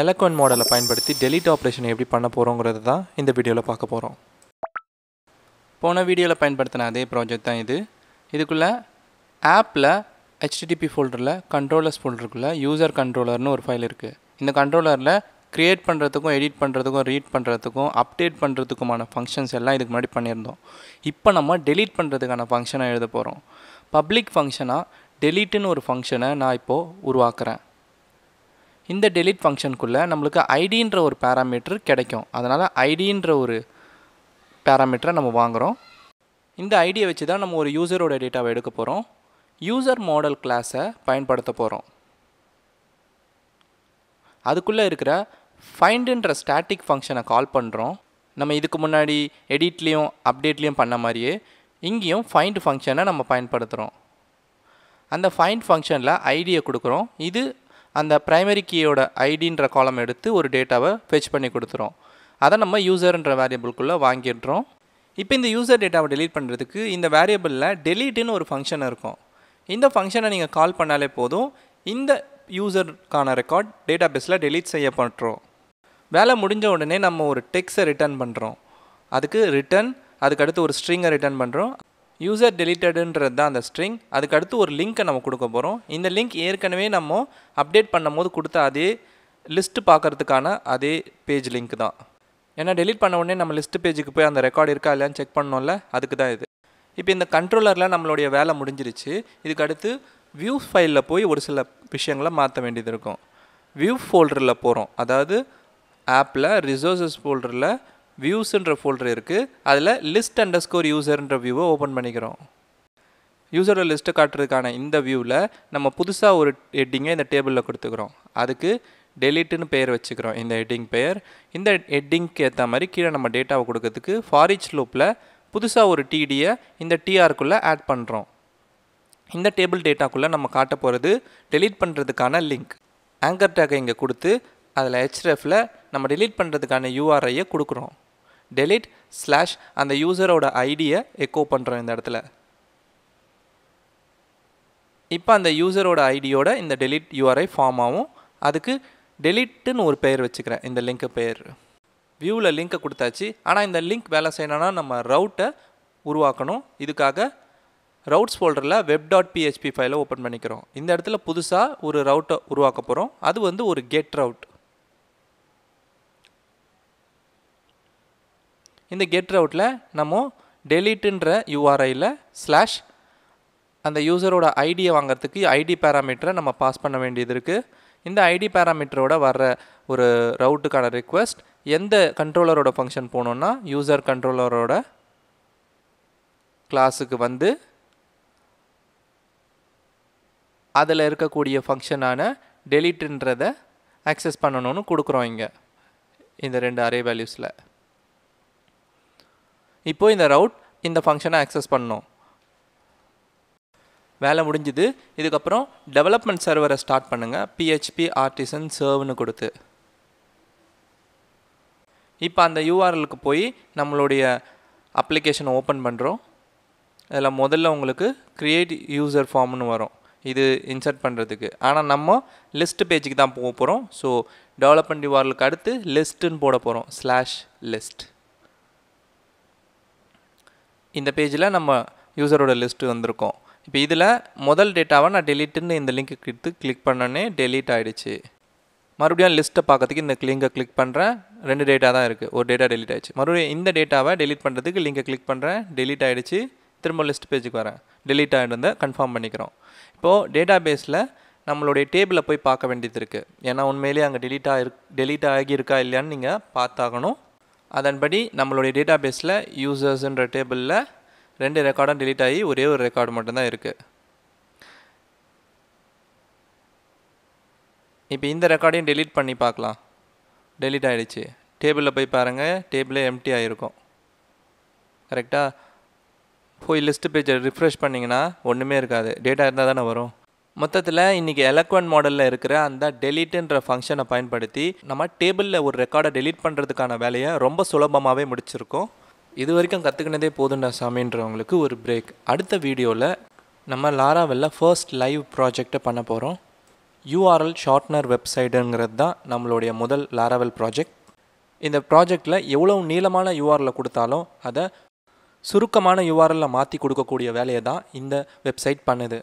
எலக்வன் மாடலை பயன்படுத்தி delete operation எப்படி பண்ண போகிறோங்கிறது தான் இந்த வீடியோவில் பார்க்க போகிறோம் போன வீடியோவில் பயன்படுத்தின அதே ப்ராஜெக்ட் தான் இது இதுக்குள்ளே ஆப்பில் ஹெச்டிடிபி ஃபோல்டரில் கண்ட்ரோலர்ஸ் ஃபோல்டருக்குள்ளே யூசர் கண்ட்ரோலர்னு ஒரு ஃபைல் இருக்குது இந்த கண்ட்ரோலரில் க்ரியேட் பண்ணுறதுக்கும் எடிட் பண்ணுறதுக்கும் ரீட் பண்ணுறதுக்கும் அப்டேட் பண்ணுறதுக்குமான ஃபங்க்ஷன்ஸ் எல்லாம் இதுக்கு முன்னாடி பண்ணியிருந்தோம் இப்போ நம்ம டெலீட் பண்ணுறதுக்கான ஃபங்க்ஷனாக எழுத போகிறோம் பப்ளிக் ஃபங்க்ஷனாக டெலீட்டுன்னு ஒரு ஃபங்க்ஷனை நான் இப்போது உருவாக்குறேன் இந்த டெலிட் ஃபங்க்ஷனுக்குள்ளே நம்மளுக்கு ஐடின்ற ஒரு பேராமீட்டர் கிடைக்கும் அதனால் ஐடின்ற ஒரு பேராமீட்டரை நம்ம வாங்குகிறோம் இந்த ஐடியை வச்சு தான் நம்ம ஒரு யூசரோட டேட்டாவை எடுக்க போகிறோம் யூசர் மாடல் கிளாஸை பயன்படுத்த போகிறோம் அதுக்குள்ளே இருக்கிற ஃபைண்டுன்ற ஸ்டாட்டிக் ஃபங்க்ஷனை கால் பண்ணுறோம் நம்ம இதுக்கு முன்னாடி எடிட்லேயும் அப்டேட்லேயும் பண்ண மாதிரியே இங்கேயும் ஃபைண்ட் ஃபங்க்ஷனை நம்ம பயன்படுத்துகிறோம் அந்த ஃபைண்ட் ஃபங்க்ஷனில் ஐடியை கொடுக்குறோம் இது அந்த ப்ரைமரி கீயோட ஐடின்ற காலம் எடுத்து ஒரு டேட்டாவை ஃபெச் பண்ணி கொடுத்துரும் அதை நம்ம யூசர்ன்ற வேரியபிள்குள்ளே வாங்கிடுறோம் இப்போ இந்த யூசர் டேட்டாவை டெலீட் பண்ணுறதுக்கு இந்த வேரியபிளில் டெலீட்டுன்னு ஒரு ஃபங்க்ஷன் இருக்கும் இந்த ஃபங்க்ஷனை நீங்கள் கால் பண்ணாலே போதும் இந்த யூசருக்கான ரெக்கார்ட் டேட்டா பேஸில் டெலீட் செய்யப்பட்டுரும் வேலை முடிஞ்ச உடனே நம்ம ஒரு டெக்ஸை ரிட்டர்ன் பண்ணுறோம் அதுக்கு ரிட்டர்ன் அதுக்கடுத்து ஒரு ஸ்ட்ரிங்கை ரிட்டர்ன் பண்ணுறோம் யூசர் டெலிட்டடுன்றது தான் அந்த ஸ்ட்ரிங் அதுக்கடுத்து ஒரு லிங்க்கை நம்ம கொடுக்க போகிறோம் இந்த லிங்க் ஏற்கனவே நம்ம அப்டேட் பண்ணும் போது கொடுத்த அதே லிஸ்ட்டு பார்க்குறதுக்கான அதே பேஜ் லிங்க் தான் ஏன்னா டெலிட் பண்ண உடனே நம்ம லிஸ்ட் பேஜுக்கு போய் அந்த ரெக்கார்டு இருக்கா இல்லையான்னு செக் பண்ணோம்ல அதுக்கு தான் இது இப்போ இந்த கண்ட்ரோலரில் நம்மளுடைய வேலை முடிஞ்சிருச்சு இதுக்கடுத்து வியூ ஃபைலில் போய் ஒரு சில விஷயங்களை மாற்ற வேண்டியது இருக்கும் வியூ ஃபோல்டரில் போகிறோம் அதாவது ஆப்பில் ரிசோர்ஸஸ் ஃபோல்டரில் வியூஸுன்ற ஃபோல்டர் இருக்குது அதில் லிஸ்ட் அண்டர் ஸ்கோர் யூசர்ன்ற வியூவை ஓப்பன் பண்ணிக்கிறோம் யூசரோட லிஸ்ட்டை காட்டுறதுக்கான இந்த வியூவில் நம்ம புதுசாக ஒரு ஹெட்டிங்கை இந்த டேபிளில் கொடுத்துக்கிறோம் அதுக்கு டெலிட்டுன்னு பெயர் வச்சுக்கிறோம் இந்த ஹெட்டிங் பெயர் இந்த ஹெட்டிங்க்கு ஏற்ற மாதிரி கீழே நம்ம டேட்டாவை கொடுக்கறதுக்கு ஃபாரிச் லூப்பில் புதுசாக ஒரு டிடியை இந்த டிஆருக்குள்ளே ஆட் பண்ணுறோம் இந்த டேபிள் டேட்டாக்குள்ளே நம்ம காட்ட போகிறது டெலீட் பண்ணுறதுக்கான லிங்க் ஆங்கர் டேக்கை இங்கே கொடுத்து அதில் ஹெச்டிஎஃபில் நம்ம டெலீட் பண்ணுறதுக்கான யூஆர்ஐயை கொடுக்குறோம் டெலீட் ஸ்லாஷ் அந்த யூசரோட ஐடியை எக்கோ பண்ணுறோம் இந்த இடத்துல இப்போ அந்த யூசரோட ஐடியோட இந்த டெலிட் யூஆர்ஐ ஃபார்ம் ஆகும் அதுக்கு டெலிட்டுன்னு ஒரு பெயர் வச்சுக்கிறேன் இந்த லிங்க்கு பெயர் வியூவில் லிங்க்கை கொடுத்தாச்சு ஆனால் இந்த லிங்க் வேலை செய்யணும்னா நம்ம ரவுட்டை உருவாக்கணும் இதுக்காக ரவுட்ஸ் ஃபோல்டரில் வெப் டாட் பிஹெச்பி ஃபைலை ஓப்பன் பண்ணிக்கிறோம் இந்த இடத்துல புதுசாக ஒரு ரவுட்டை உருவாக்க போகிறோம் அது வந்து ஒரு கெட் ரவுட் இந்த கெட் ரவுட்டில் நம்ம டெலிட்டுன்ற யூஆர்ஐயில் ஸ்லாஷ் அந்த யூசரோட ஐடியை வாங்கிறதுக்கு ஐடி பேராமீட்டரை நம்ம பாஸ் பண்ண வேண்டியது இருக்குது இந்த ஐடி பேராமீட்டரோட வர்ற ஒரு ரவுட்டுக்கான ரிக்வெஸ்ட் எந்த கண்ட்ரோலரோட ஃபங்க்ஷன் போகணுன்னா யூசர் கண்ட்ரோலரோட கிளாஸுக்கு வந்து அதில் இருக்கக்கூடிய ஃபங்க்ஷனான டெலிட்டுன்றதை ஆக்சஸ் பண்ணணும்னு கொடுக்குறோம் இங்கே இந்த ரெண்டு அரே வேல்யூஸில் இப்போது இந்த ரவுட் இந்த ஃபங்க்ஷனை ஆக்சஸ் பண்ணோம் வேலை முடிஞ்சுது இதுக்கப்புறம் டெவலப்மெண்ட் சர்வரை ஸ்டார்ட் பண்ணுங்கள் பிஹெச்பி ஆர்டிசன் சர்வ்னு கொடுத்து இப்போ அந்த யூஆர்எலுக்கு போய் நம்மளுடைய அப்ளிகேஷனை ஓப்பன் பண்ணுறோம் அதில் முதல்ல உங்களுக்கு க்ரியேட் யூசர் ஃபார்ம்னு வரும் இது இன்சர்ட் பண்ணுறதுக்கு ஆனால் நம்ம லிஸ்ட் பேஜுக்கு தான் போக போகிறோம் ஸோ டெவலப்மெண்ட் யூஆர்எலுக்கு அடுத்து லிஸ்ட்டுன்னு போட போகிறோம் ஸ்லாஷ் லிஸ்ட் இந்த பேஜில் நம்ம யூசரோட லிஸ்ட்டு வந்திருக்கோம் இப்போ இதில் முதல் டேட்டாவை நான் டெலிட்டுன்னு இந்த லிங்க்கு எடுத்து கிளிக் பண்ணோன்னே டெலீட் ஆகிடுச்சு மறுபடியும் லிஸ்ட்டை பார்க்கறதுக்கு இந்த லிங்கை கிளிக் பண்ணுறேன் ரெண்டு டேட்டா தான் இருக்குது ஒரு டேட்டா டெலிட் ஆகிடுச்சு மறுபடியும் இந்த டேட்டாவை டெலிட் பண்ணுறதுக்கு லிங்கை கிளிக் பண்ணுறேன் டெலிட் ஆகிடுச்சு திரும்ப லிஸ்ட் பேஜுக்கு வரேன் டெலிட் ஆகிடுந்த கன்ஃபார்ம் பண்ணிக்கிறோம் இப்போது டேட்டா பேஸில் நம்மளுடைய டேபிளை போய் பார்க்க வேண்டியது இருக்குது ஏன்னா உண்மையிலேயே அங்கே டெலிட் இரு டெலிட் ஆகியிருக்கா இல்லையான்னு நீங்கள் பார்த்தாகணும் அதன்படி நம்மளுடைய டேட்டா பேஸில் யூசர்ஸுன்ற டேபிளில் ரெண்டு ரெக்கார்டும் டிலீட் ஆகி ஒரே ஒரு ரெக்கார்டு மட்டும்தான் இருக்குது இப்போ இந்த ரெக்கார்டையும் டெலீட் பண்ணி பார்க்கலாம் டெலீட் ஆகிடுச்சு டேபிளில் போய் பாருங்கள் டேபிளே எம்டி ஆகிருக்கும் கரெக்டாக போய் லிஸ்ட்டு பேஜை ரிஃப்ரெஷ் பண்ணிங்கன்னா ஒன்றுமே இருக்காது டேட்டா இருந்தால் தானே வரும் மொத்தத்தில் இன்றைக்கி எலக்வன் மாடலில் இருக்கிற அந்த டெலீட்டுன்ற ஃபங்க்ஷனை பயன்படுத்தி நம்ம டேபிளில் ஒரு ரெக்கார்டை டெலீட் பண்ணுறதுக்கான வேலையை ரொம்ப சுலபமாகவே முடிச்சிருக்கோம் இது வரைக்கும் கற்றுக்கினதே போதுண்டா சாமின்றவங்களுக்கு ஒரு பிரேக் அடுத்த வீடியோவில் நம்ம லாராவில் ஃபர்ஸ்ட் லைவ் ப்ராஜெக்டை பண்ண போகிறோம் யூஆர்எல் ஷார்ட்னர் வெப்சைட்டுங்கிறது தான் நம்மளுடைய முதல் லாராவெல் ப்ராஜெக்ட் இந்த ப்ராஜெக்டில் எவ்வளோ நீளமான யூஆரில் கொடுத்தாலும் அதை சுருக்கமான யூஆர்எல்ல மாற்றி கொடுக்கக்கூடிய வேலையை தான் இந்த வெப்சைட் பண்ணுது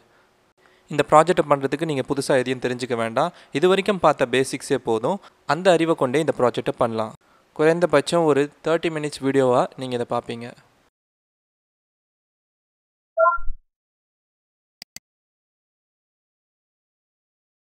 இந்த ப்ராஜெக்டை பண்ணுறதுக்கு நீங்கள் புதுசாக எதையும் தெரிஞ்சுக்க வேண்டாம் இது வரைக்கும் பார்த்த பேசிக்ஸே போதும் அந்த அறிவை கொண்டே இந்த ப்ராஜெக்டை பண்ணலாம் குறைந்தபட்சம் ஒரு தேர்ட்டி மினிட்ஸ் வீடியோவாக நீங்கள் இதை பார்ப்பீங்க